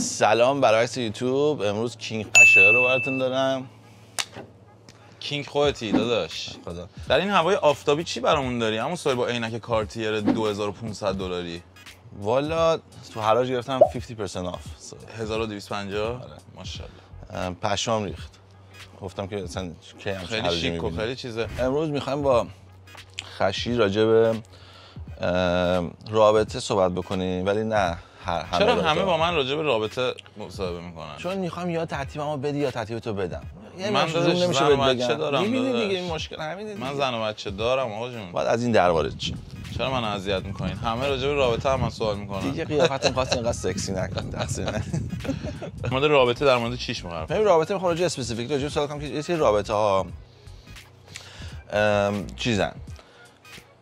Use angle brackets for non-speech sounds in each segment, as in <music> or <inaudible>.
سلام برعکس یوتیوب امروز کینگ قشقه رو براتون دارم کینگ خودتی داداش خدا در این هوای آفتابی چی برامون داری همون سوال با عینک کارتیر 2500 دلاری والا تو حراج گرفتم 50% آف 1250 آره, آره، پشام ریخت گفتم که اصلا خیلی شیک و چیزه امروز میخوایم با خشی راجع به رابطه صحبت بکنیم ولی نه چرا همه با من راجع به رابطه مصاحبه میکنن چون میخوام یا ما بدی یا تعتیب تو بدم یعنی من داداش نمیشه زن و دارم دیگه این مشکل همین من زن و بچه دارم آقا جون بعد از این درباره چی چرا من اذیت میکنین همه راجع به رابطه هم من سوال میکنن دیگه قیافتون خاص اینقدر سکسی نکن دست مورد رابطه در مورد چیش میگم ببین رابطه میخوام راجع اسپسیفیک راجع سوال کنم که یه رابطه ها چیزن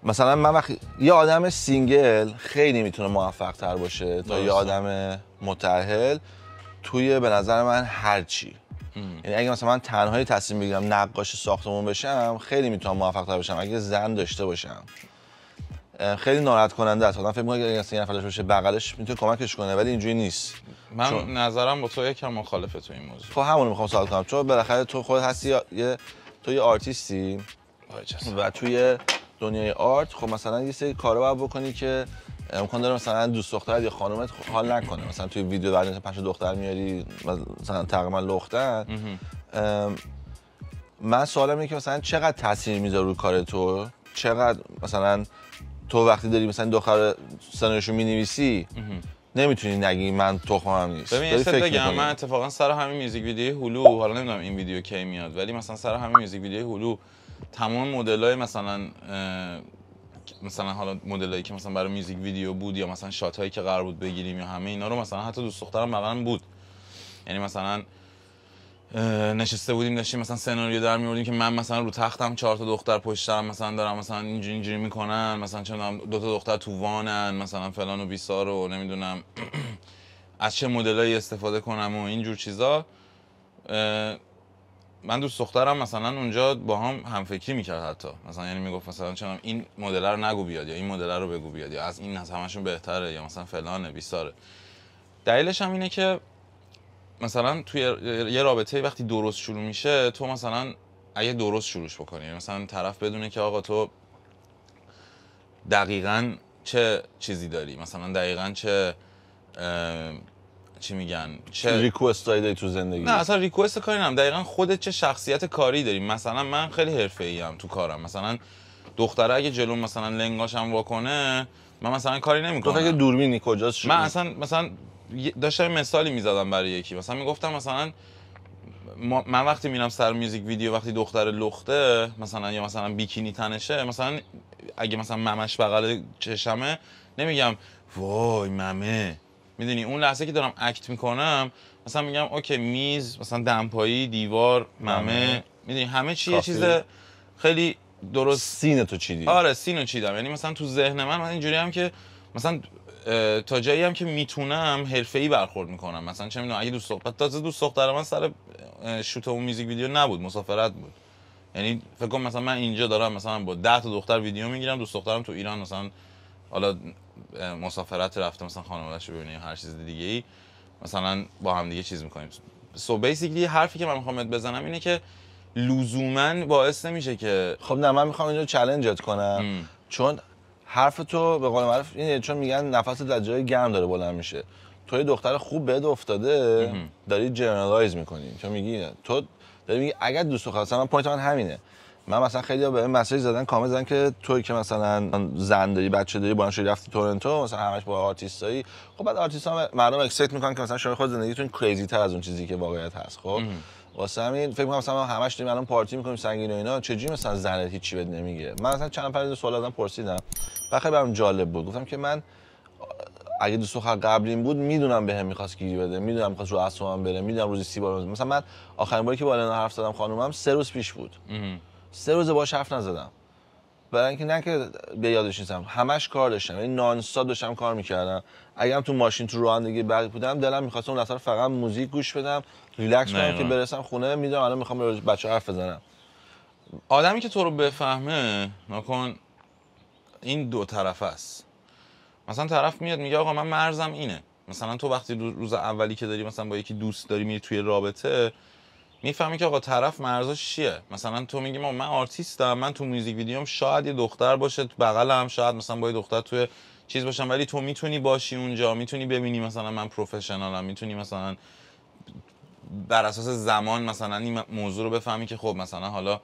مثلا من وقتی یه آدم سینگل خیلی میتونه موفق تر باشه تا یه آدم متحل توی به نظر من هرچی یعنی اگه مثلا من تنهایی تصمیم بگیرم نقاش ساختمون بشم خیلی میتونم موفق تر بشم اگه زن داشته باشم خیلی ناراحت کننده است آدم فکر می‌کنه اگه یه نفر باشه بغلش میتونه کمکش کنه ولی اینجوری نیست من نظرم با تو یکم مخالفه تو این موضوع تو خب همون میخوام سوال کنم چون بالاخره تو خود هستی یه تو یه آرتیستی و توی دنیای آرت خب مثلا یه سری کارا باید بکنی که امکان داره مثلا دوست دخترت یا خانومت حال نکنه مثلا توی ویدیو بعد پنج دختر میاری مثلا تقریبا لختن من سوالم اینه که مثلا چقدر تاثیر میذاره روی کار تو چقدر مثلا تو وقتی داری مثلا دختر سنشو مینویسی نمیتونی نگی من تخمم نیست ببین اصلا بگم من اتفاقا سر همین میوزیک ویدیو هلو حالا نمیدونم این ویدیو کی میاد ولی مثلا سر همین میوزیک ویدیو هلو تمام مدل های مثلا مثلا حالا مدل‌هایی که مثلا برای میوزیک ویدیو بود یا مثلا شات هایی که قرار بود بگیریم یا همه اینا رو مثلا حتی دوست دخترم بغلم بود یعنی مثلا نشسته بودیم داشتیم مثلا سناریو در میوردیم که من مثلا رو تختم چهار تا دختر پشتم مثلا دارم مثلا اینجوری اینجوری میکنن مثلا چون دو تا دختر تو وانن مثلا فلان و بیسار و نمیدونم <clears throat> از چه مدلایی استفاده کنم و اینجور چیزا من دوست دخترم مثلا اونجا با هم همفکری میکرد حتی مثلا یعنی میگفت مثلا چرا این مدل رو نگو بیاد یا این مدل رو بگو بیاد یا از این از همشون بهتره یا مثلا فلانه بیساره دلیلش هم اینه که مثلا توی یه رابطه وقتی درست شروع میشه تو مثلا اگه درست شروعش بکنی یعنی مثلا طرف بدونه که آقا تو دقیقا چه چیزی داری مثلا دقیقا چه چی میگن چه ریکوست داری تو زندگی نه اصلا ریکوست کاری نم دقیقا خودت چه شخصیت کاری داری مثلا من خیلی حرفه ایم تو کارم مثلا دختره اگه جلو مثلا لنگاشم واکنه من مثلا کاری نمیکنم تو فکر دوربینی کجاست من اصلا مثلا داشتم مثالی میزدم برای یکی مثلا میگفتم مثلا من وقتی میرم سر میوزیک ویدیو وقتی دختر لخته مثلا یا مثلا بیکینی تنشه مثلا اگه مثلا ممش بغل چشمه نمیگم وای ممه میدونی اون لحظه که دارم اکت میکنم مثلا میگم اوکی میز مثلا دمپایی دیوار ممه میدونی همه چیه یه چیز خیلی درست سین تو چیدی آره سینو چیدم یعنی مثلا تو ذهن من من اینجوری هم که مثلا تا جایی هم که میتونم حرفه‌ای برخورد میکنم مثلا چه میدونم اگه دوست صحبت تازه دوست دختر من سر شوت اون میوزیک ویدیو نبود مسافرت بود یعنی فکر کنم مثلا من اینجا دارم مثلا با 10 تا دختر ویدیو میگیرم دوست دخترم تو ایران مثلا حالا مسافرت رفته مثلا خانواده رو هر چیز دیگه ای مثلا با هم دیگه چیز میکنیم سو بیسیکلی حرفی که من میخوام بزنم اینه که لزوما باعث نمیشه که خب نه من میخوام اینو چالنجت کنم چون حرف تو به قول معروف اینه چون میگن نفس در جای گرم داره بلند میشه تو یه دختر خوب بد افتاده داری جنرالایز میکنی تو میگی تو داری میگی اگر دوست خواستم من پوینت من همینه من مثلا خیلی به این مسیج زدن کامل زدن که توی که مثلا زن داری بچه داری با شدی رفتی تورنتو مثلا همش با آرتیستایی خب بعد ها مردم اکسپکت میکنن که مثلا شما خود زندگیتون کریزی تر از اون چیزی که واقعیت هست خب واسه همین فکر میکنم مثلا همش داریم الان پارتی میکنیم سنگین و اینا چجوری مثلا زنت هیچی بد نمیگه من مثلا چند نفر سوال ازم پرسیدم خیلی برام جالب بود گفتم که من اگه دوست دختر قبلیم بود میدونم بهم به میخواست گیری بده میدونم میخواست رو اعصابم بره میدونم روزی سی بار مثلا من آخرین باری که با الان حرف زدم خانومم سه روز پیش بود سه روز باش حرف نزدم برای اینکه نه که به یادش نیستم همش کار داشتم یعنی نان داشتم کار میکردم اگرم تو ماشین تو رانندگی بعد بودم دلم میخواست اون اصلا فقط موزیک گوش بدم ریلکس کنم که برسم خونه میدونم الان میخوام به بچه حرف بزنم آدمی که تو رو بفهمه نکن این دو طرف است مثلا طرف میاد میگه آقا من مرزم اینه مثلا تو وقتی روز اولی که داری مثلا با یکی دوست داری میری توی رابطه میفهمی که آقا طرف مرزش چیه مثلا تو میگی من آرتیستم من تو موزیک ویدیوم شاید یه دختر باشه تو بغلم شاید مثلا با یه دختر توی چیز باشم ولی تو میتونی باشی اونجا میتونی ببینی مثلا من پروفشنالم میتونی مثلا بر اساس زمان مثلا این موضوع رو بفهمی که خب مثلا حالا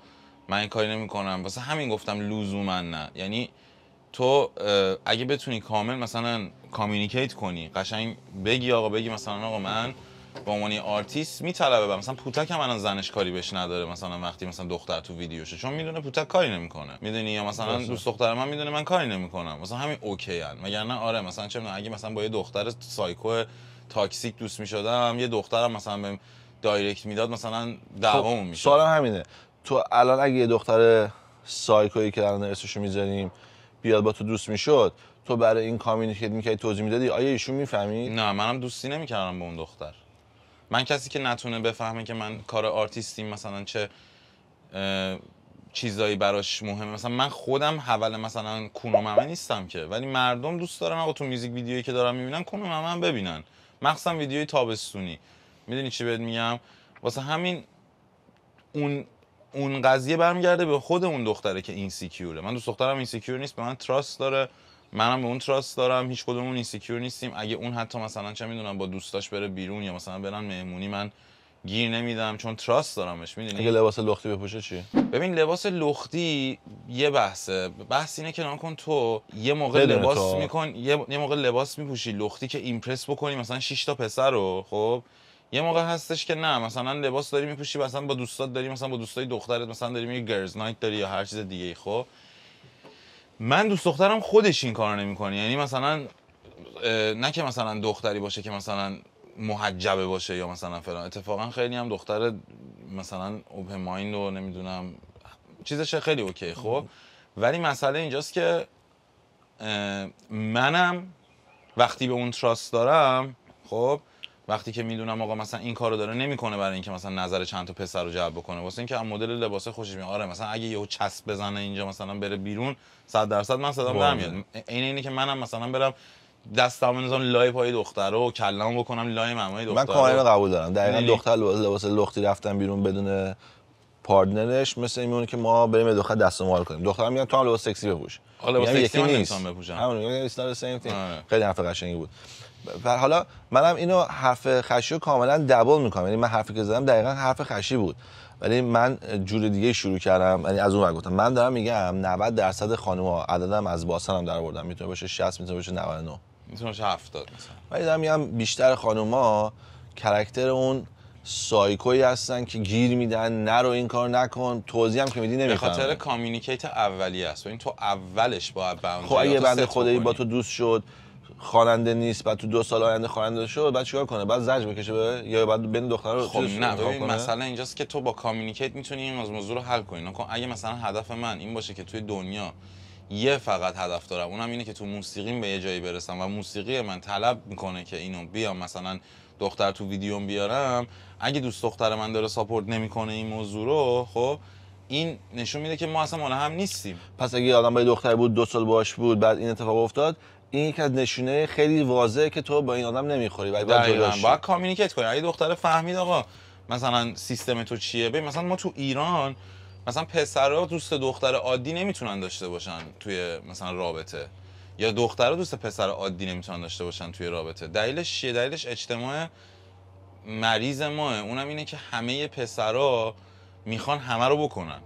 من این کاری نمیکنم واسه همین گفتم لزوما نه یعنی تو اگه بتونی کامل مثلا کامیونیکیت کنی قشنگ بگی آقا بگی مثلا آقا من به عنوان آرتیست میطلبه مثلا پوتک هم الان زنش کاری بهش نداره مثلا وقتی مثلا دختر تو ویدیوشه چون میدونه پوتک کاری نمیکنه میدونی یا مثلا دوست دختر من میدونه من کاری نمیکنم مثلا همین اوکی ان مگر آره مثلا چه اگه مثلا با یه دختر سایکو تاکسیک دوست میشدم یه دخترم مثلا به دایرکت میداد مثلا دعوام خب، میشد سوالم همینه تو الان اگه یه دختر سایکویی که الان اسمشو میذاریم بیاد با تو دوست میشد تو برای این کامیونیکیت میکردی توضیح میدادی آیا ایشون میفهمید نه منم دوستی نمیکردم با اون دختر من کسی که نتونه بفهمه که من کار آرتیستیم مثلا چه چیزایی براش مهمه مثلا من خودم حول مثلا کونوممه نیستم که ولی مردم دوست دارن آقا تو میوزیک ویدیویی که دارن میبینن کونوممه هم ببینن مخصوصا ویدیوی تابستونی میدونی چی بهت میگم واسه همین اون اون قضیه برمیگرده به خود اون دختره که این سیکیوره من دوست دخترم این سیکیور نیست به من تراست داره منم به اون تراست دارم هیچ کدوممون اینسیکیور نیستیم اگه اون حتی مثلا چه میدونم با دوستاش بره بیرون یا مثلا برن مهمونی من گیر نمیدم چون تراست دارمش میدونی اگه لباس لختی بپوشه چی ببین لباس لختی یه بحثه بحث اینه که نکن تو یه موقع لباس میکن یه... موقع لباس میپوشی لختی که ایمپرس بکنی مثلا 6 تا پسر رو خب یه موقع هستش که نه مثلا لباس داری میپوشی مثلا با دوستات داری مثلا با دوستای دخترت مثلا داری میگی نایت داری یا هر چیز دیگه خب من دوست دخترم خودش این کارو نمیکنه یعنی مثلا نه که مثلا دختری باشه که مثلا محجبه باشه یا مثلا فلان اتفاقا خیلی هم دختر مثلا اوپن مایند و نمیدونم چیزش خیلی اوکی خب ولی مسئله اینجاست که منم وقتی به اون تراست دارم خب وقتی که میدونم آقا مثلا این کارو داره نمیکنه برای اینکه مثلا نظر چند تا پسر رو جلب بکنه واسه اینکه از مدل لباس خوشش میاد آره مثلا اگه یهو چسب بزنه اینجا مثلا بره بیرون 100 درصد من صدام در میاد عین اینه که منم مثلا برم دستم بزنم لای پای دختر رو کلام بکنم لای مامای دختر. من کاملا قبول دارم دقیقاً یعنی دختر لباس لختی رفتن بیرون بدون پارتنرش مثل این که ما بریم دختر دستمال کنیم دختر میگن تو هم لباس سکسی بپوش حالا لباس سکسی من بپوشم همون سیم آره. خیلی حرف بود و حالا منم اینو حرف خشی رو کاملا دبل میکنم یعنی من حرفی که زدم دقیقا حرف خشی بود ولی من جور دیگه شروع کردم یعنی از اون گفتم من دارم میگم 90 درصد خانم‌ها عددم از باسنم در آوردم میتونه باشه 60 میتونه باشه 99 میتونه باشه 70 ولی دارم میگم بیشتر خانم‌ها کرکتر اون سایکویی هستن که گیر میدن نرو این کار نکن توضیح هم که میدی نمیفهمه به خاطر کامیونیکیت اولیه است و این تو اولش با باوندری خب اگه بنده با تو دوست شد خواننده نیست بعد تو دو سال آینده خواننده شد بعد چیکار کنه بعد زج بکشه به یا بعد بین دختر رو خب نه مثلا اینجاست که تو با کامیونیکیت میتونی این موضوع رو حل کنی اگه مثلا هدف من این باشه که توی دنیا یه فقط هدف دارم اونم اینه که تو موسیقیم به یه جایی برسم و موسیقی من طلب میکنه که اینو بیام مثلا دختر تو ویدیوم بیارم اگه دوست دختر من داره ساپورت نمیکنه این موضوع رو خب این نشون میده که ما اصلا مال هم نیستیم پس اگه آدم با دختر بود دو سال باش بود بعد این اتفاق افتاد این یکی از نشونه خیلی واضحه که تو با این آدم نمیخوری باید باید باید کامیونیکیت کنی اگه دختره فهمید آقا مثلا سیستم تو چیه ببین مثلا ما تو ایران مثلا پسرها دوست دختر عادی نمیتونن داشته باشن توی مثلا رابطه یا دخترها دوست پسر عادی نمیتونن داشته باشن توی رابطه دلیلش چیه دلیلش اجتماع مریض ماه اونم اینه که همه پسرها میخوان همه رو بکنن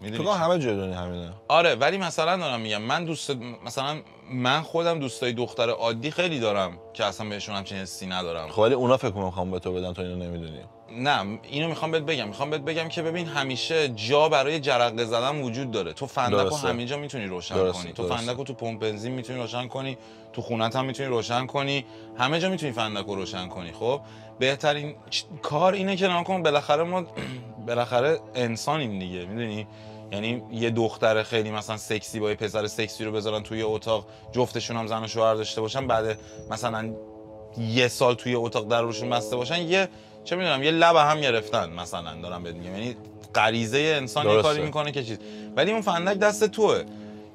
تو که همه جای دنیا همینه آره ولی مثلا دارم میگم من دوست مثلا من خودم دوستای دختر عادی خیلی دارم که اصلا بهشون همچین حسی ندارم خب ولی اونا فکر کنم میخوام به تو بدن تو اینو نمیدونی نه اینو میخوام بهت بگم میخوام بهت بگم که ببین همیشه جا برای جرقه زدن وجود داره تو فندکو همینجا میتونی روشن درسته. کنی تو فندکو تو پمپ بنزین میتونی روشن کنی تو خونت هم میتونی روشن کنی همه جا میتونی فندکو روشن کنی خب بهترین کار اینه که کنم بالاخره ما <clears throat> بالاخره انسانیم دیگه میدونی یعنی یه دختر خیلی مثلا سکسی با یه پسر سکسی رو بذارن توی اتاق جفتشون هم زن و شوهر داشته باشن بعد مثلا یه سال توی اتاق در روشون بسته باشن یه چه میدونم یه لب هم گرفتن مثلا دارم بهت میگم یعنی غریزه انسان یه کاری میکنه که چیز ولی اون فندک دست توه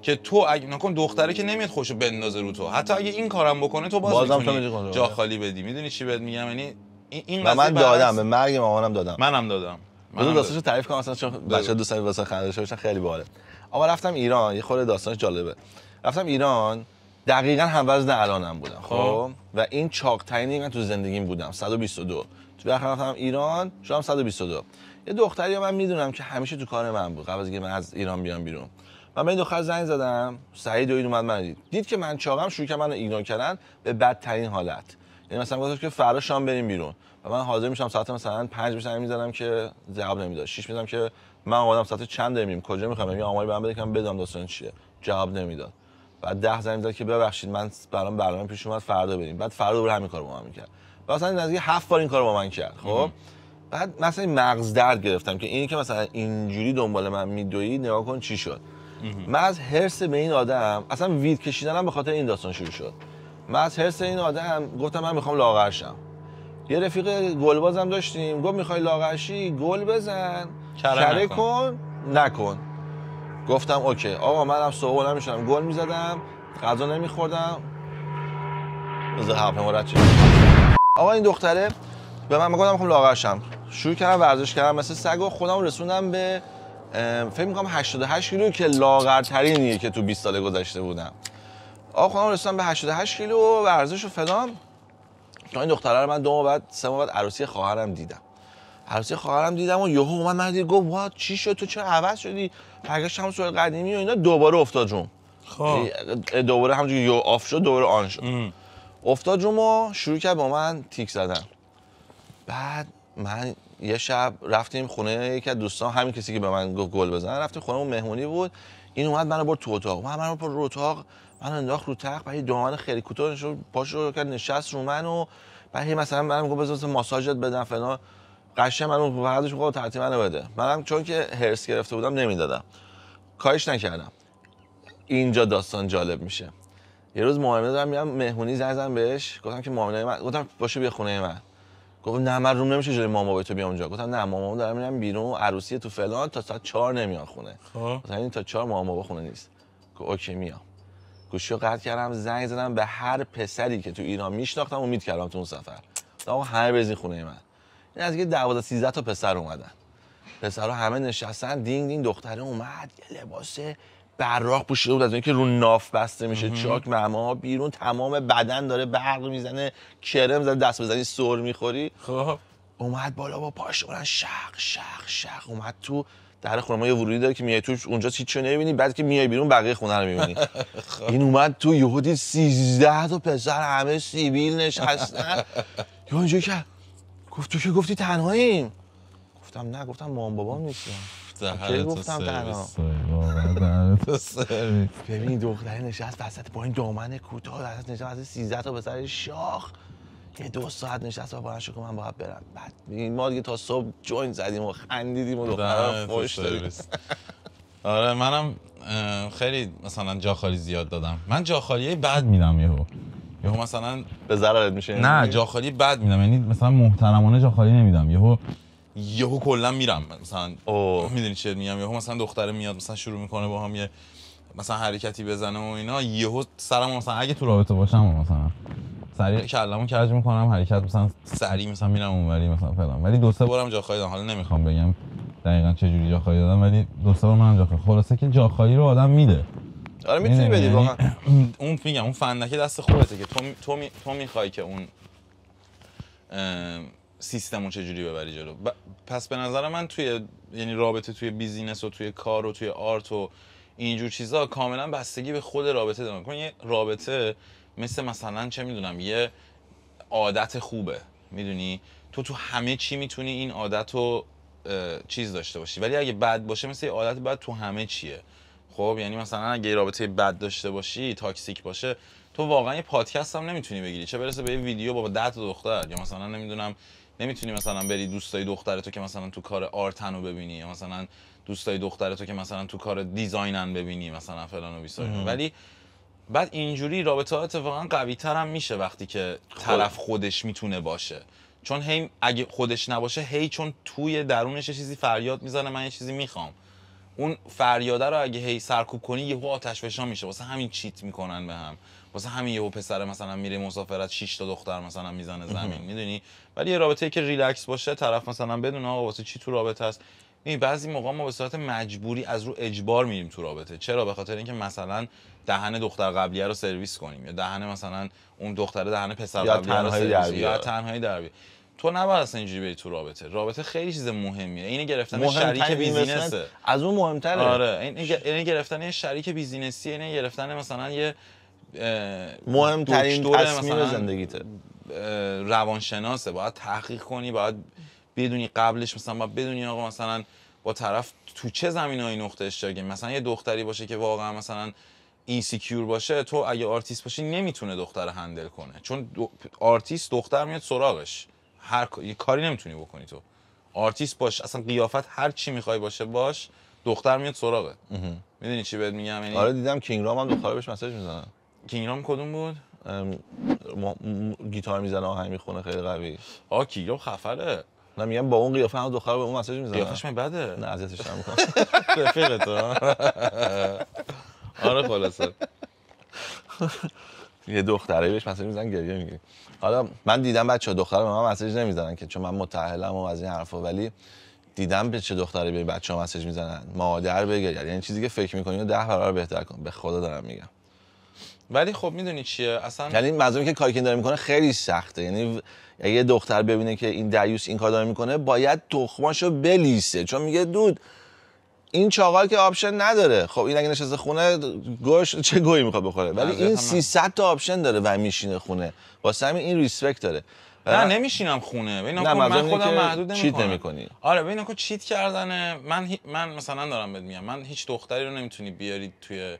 که تو اگه نکن دختره که نمیاد خوشو بندازه رو تو حتی اگه این کارم بکنه تو باز جا خالی بدی میدونی چی بهت میگم یعنی این من من دادم به مرگ مامانم دادم منم دادم من راستش رو تعریف کنم اصلا چون بله. بچه دوستان واسه خنده خیلی باحاله اول رفتم ایران یه خورده داستانش جالبه رفتم ایران دقیقا هم وزن الانم بودم خب, خب؟ و این تاینی من تو زندگیم بودم 122 تو آخر رفتم ایران شدم 122 یه دختری من میدونم که همیشه تو کار من بود قبل از اینکه من از ایران بیام بیرون من به این دختر زنگ زدم سعید و اومد من دید دید که من چاقم شروع که من ایگنور کردن به بدترین حالت یعنی مثلا گفتش که فردا شام بریم بیرون و من حاضر میشم ساعت مثلا 5 بشه میذارم که جواب نمیداد 6 میذارم که من اومدم ساعت چند داریم کجا میخوام یعنی آماری برام بده که بدم داستان چیه جواب نمیداد بعد 10 زنگ میزد که ببخشید من برام برنامه پیش اومد فردا بریم بعد فردا دوباره همین کارو با من کرد مثلا نزدیک 7 بار این کارو با من کرد خب بعد مثلا مغز درد گرفتم که اینی که مثلا اینجوری دنبال من میدوید نگاه کن چی شد من از هرس به این آدم اصلا وید کشیدنم به خاطر این داستان شروع شد من از حرس این آدم گفتم من میخوام لاغرشم یه رفیق گلبازم داشتیم گفت میخوای لاغرشی گل بزن کره کن نکن گفتم اوکی آقا منم سوال نمیشدم گل میزدم غذا نمیخوردم از هفته مورد چه آقا این دختره به من میگفتم میخوام لاغرشم شروع کردم ورزش کردم مثل سگ و خودم رسوندم به فکر میکنم 88 کیلو که لاغرترینیه که تو 20 سال گذشته بودم آقا خانم رسیدم به 88 کیلو و ارزش و فلان تا این دختره رو من دو بعد سه ماه بعد عروسی خواهرم دیدم عروسی خواهرم دیدم و یهو اومد من دید گفت وا چی شد تو چرا عوض شدی هم سوال قدیمی و اینا دوباره افتاد جون خب یعنی، دوباره همونجوری یو آف شد دوباره آن شد افتاد جون و شروع کرد با من تیک زدن بعد من یه شب رفتیم خونه یکی از دوستان همین کسی که به من گفت گل بزن رفتیم خونه مهمونی بود این اومد منو برد تو اتاق من منو برد رو اتاق من انداخت رو تخت بعد دامن خیلی کوتاه نشو پاشو کرد نشست رو من و بعد هی مثلا منم گفت بزنس ماساژت بدم فنا قشه منو بعدش گفت ترتیب منو بده منم چون که هرس گرفته بودم نمیدادم کاش نکردم اینجا داستان جالب میشه یه روز معامله دارم میام مهمونی زدم بهش گفتم که معامله من گفتم باشه بیا خونه من گفت نه من روم نمیشه جلوی ماما تو بیام اونجا گفتم نه مامان دارم میرم بیرون عروسی تو فلان تا ساعت 4 نمیان خونه خب. گفتم تا 4 ماما با خونه نیست گفت اوکی میام گوشی رو قطع کردم زنگ زدم به هر پسری که تو ایران میشناختم امید کردم تو اون سفر تو همه بزین خونه من این از 12 13 تا پسر اومدن پسرها همه نشستن دینگ دینگ دختره اومد یه لباس براق پوشیده بود از اینکه که رو ناف بسته میشه چاک مما بیرون تمام بدن داره برق میزنه کرم زده دست بزنی سر میخوری خب اومد بالا با پاش شق شق شق اومد تو در خونه ما یه ورودی داره که میای توش اونجا هیچ هیچی نمیبینی بعد که میای بیرون بقیه خونه رو میبینی <laughs> این اومد تو یهودی 13 تا پسر همه سیبیل نشستن یا اونجا که گفت تو که گفتی تنهاییم گفتم نه گفتم مام بابا نیستم که گفتم تنها ببین دختره نشست وسط با این دامن کوتاه از نشست از 13 تا پسر شاخ یه دو ساعت نشست و بلند که من باید برم بعد ما دیگه تا صبح جوین زدیم و خندیدیم و دخترها خوش داریم آره منم خیلی مثلا خالی زیاد دادم من جا جاخالی بد میدم یهو یهو مثلا به ضررت میشه یعنی نه جا جاخالی بد میدم یعنی مثلا محترمانه خالی نمیدم یهو یهو کلا میرم مثلا میدونی چه میگم یهو مثلا دختره میاد مثلا شروع میکنه با هم یه مثلا حرکتی بزنه و اینا یهو سرم مثلا اگه تو رابطه باشم مثلا سریع کلمو کج میکنم حرکت مثلا سریع مثلا میرم اونوری مثلا فلان ولی دو سه بارم جاخالی دادم حالا نمیخوام بگم دقیقا چه جوری جاخالی دادم ولی دو سه بار منم جاخالی خلاصه که جاخایی رو آدم میده آره میتونی بدی یعنی واقعا <clears throat> اون میگم اون فندکه دست خودته که تو می... تو, تو میخوای که اون سیستم رو چجوری ببری جلو ب... پس به نظر من توی یعنی رابطه توی بیزینس و توی کار و توی آرت و اینجور چیزها کاملا بستگی به خود رابطه داره یه رابطه مثل مثلا چه میدونم یه عادت خوبه میدونی تو تو همه چی میتونی این عادت رو چیز داشته باشی ولی اگه بد باشه مثل یه عادت بد تو همه چیه خب یعنی مثلا اگه رابطه بد داشته باشی تاکسیک باشه تو واقعا یه پادکست هم نمیتونی بگیری چه برسه به یه ویدیو با تا دختر یا مثلا نمیدونم نمیتونی مثلا بری دوستای دختر تو که مثلا تو کار آرتن رو ببینی یا مثلا دوستای دختر تو که مثلا تو کار دیزاینن ببینی مثلا فلان و بیسار ولی بعد اینجوری رابطه ها اتفاقا قوی تر هم میشه وقتی که خب. طرف خودش میتونه باشه چون هی اگه خودش نباشه هی چون توی درونش چیزی فریاد میزنه من یه چیزی میخوام اون فریاده رو اگه هی سرکوب کنی یهو آتش فشان میشه واسه همین چیت میکنن به هم واسه همین یهو پسر مثلا میره مسافرت 6 تا دختر مثلا میزنه زمین میدونی ولی یه رابطه ای که ریلکس باشه طرف مثلا بدون آقا واسه چی تو رابطه است این بعضی موقع ما به صورت مجبوری از رو اجبار میریم تو رابطه چرا به خاطر اینکه مثلا دهن دختر قبلیه رو سرویس کنیم یا دهن مثلا اون دختر دهن پسر یا قبلیه رو سرویس یا تنهایی در تو نباید اصلا اینجوری بری تو رابطه رابطه خیلی چیز مهمیه اینه گرفتن شریک بیزینسه از اون مهمتره آره این اینه گرفتن یه شریک بیزینسی اینه گرفتن مثلا یه مهمترین تصمیم زندگیته روانشناسه باید تحقیق کنی باید بدونی قبلش مثلا و بدونی آقا مثلا با طرف تو چه های نقطه اشتراکی مثلا یه دختری باشه که واقعا مثلا سیکیور باشه تو اگه آرتیست باشی نمیتونه دختر هندل کنه چون آرتیست دختر میاد سراغش هر یه کاری نمیتونی بکنی تو آرتیست باش اصلا قیافت هر چی میخوای باشه باش دختر میاد سراغه میدونی چی بهت میگم یعنی آره دیدم کینگ رام هم دختره بهش مسیج میزنه کینگ کدوم بود گیتار میزنه آهنگ میخونه خیلی قوی آ کینگ خفره نه میگم با اون قیافه هم دختر به اون مساج میزنه قیافش می بده نه هم میکنم <laughs> رفیق تو <laughs> آره خلاصه <laughs> یه دختره بهش مساج میزنن گریه میگی حالا من دیدم بچه دختر به من مساج نمیزنن که چون من متأهلم و از این حرفا ولی دیدم به چه دختری به ها مساج میزنن مادر بگیر یعنی چیزی که فکر و ده برابر بهتر کن به خدا دارم میگم ولی خب میدونی چیه اصلا یعنی مظلومی که کاری که داره میکنه خیلی سخته یعنی یه دختر ببینه که این دریوس این کار داره میکنه باید تخماشو بلیسه چون میگه دود این چاقال که آپشن نداره خب این اگه نشسته خونه گوش چه گویی میخواد بخوره ولی این 300 تا آپشن داره و میشینه خونه واسه همین این ریسپکت داره نه نمیشینم خونه ببین من خودم محدود نمیکنم چیت نمیکنی آره ببین چیت کردنه من من مثلا دارم بهت میگم من هیچ دختری رو نمیتونی بیاری توی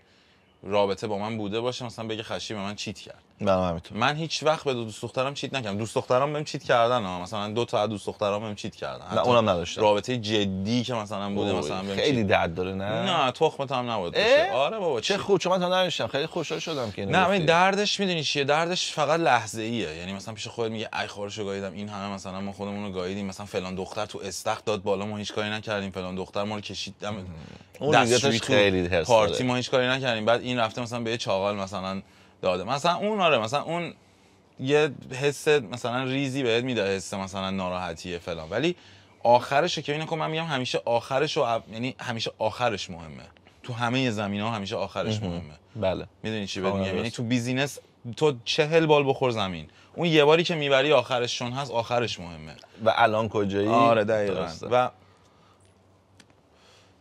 رابطه با من بوده باشه مثلا بگه خشی به من چیت کرد منم همینطور من هیچ وقت به دوست دخترم چیت نکردم دوست دخترم بهم چیت کردن ها مثلا دو تا دوست دخترم بهم چیت کردن نه اونم نداشت. رابطه جدی که مثلا بوده مثلا بهم خیلی درد داره نه نه تخم هم نبود آره بابا چه خوب چون من تا نداشتم خیلی خوشحال شدم که نه من دردش میدونی چیه دردش فقط لحظه ایه یعنی مثلا پیش خودت میگه ای خورشو گاییدم این همه مثلا ما خودمون رو گاییدیم مثلا فلان دختر تو استخ داد بالا ما هیچ کاری نکردیم فلان دختر ما رو کشید اون خیلی پارتی ما هیچ کاری نکردیم بعد این رفته مثلا به چاغال مثلا داده مثلا اون آره مثلا اون یه حس مثلا ریزی بهت میده حس مثلا ناراحتیه فلان ولی آخرش که اینو من میگم همیشه آخرش و یعنی همیشه آخرش مهمه تو همه زمین ها همیشه آخرش مهمه بله میدونی چی بهت آره، میگم یعنی تو بیزینس تو چهل بال بخور زمین اون یه باری که میبری آخرش هست آخرش مهمه و الان کجایی آره دقیقا و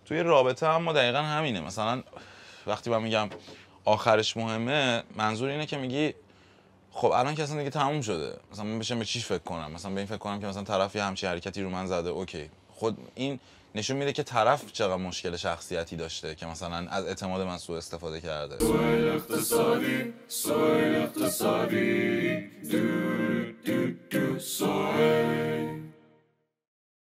توی رابطه هم ما دقیقا همینه مثلا وقتی من میگم آخرش مهمه منظور اینه که میگی خب الان که اصلا دیگه تموم شده مثلا من بشم به چی فکر کنم مثلا به این فکر کنم که مثلا طرف یه همچین حرکتی رو من زده اوکی خود این نشون میده که طرف چقدر مشکل شخصیتی داشته که مثلا از اعتماد من سو استفاده کرده اقتصادی اقتصادی دو دو دو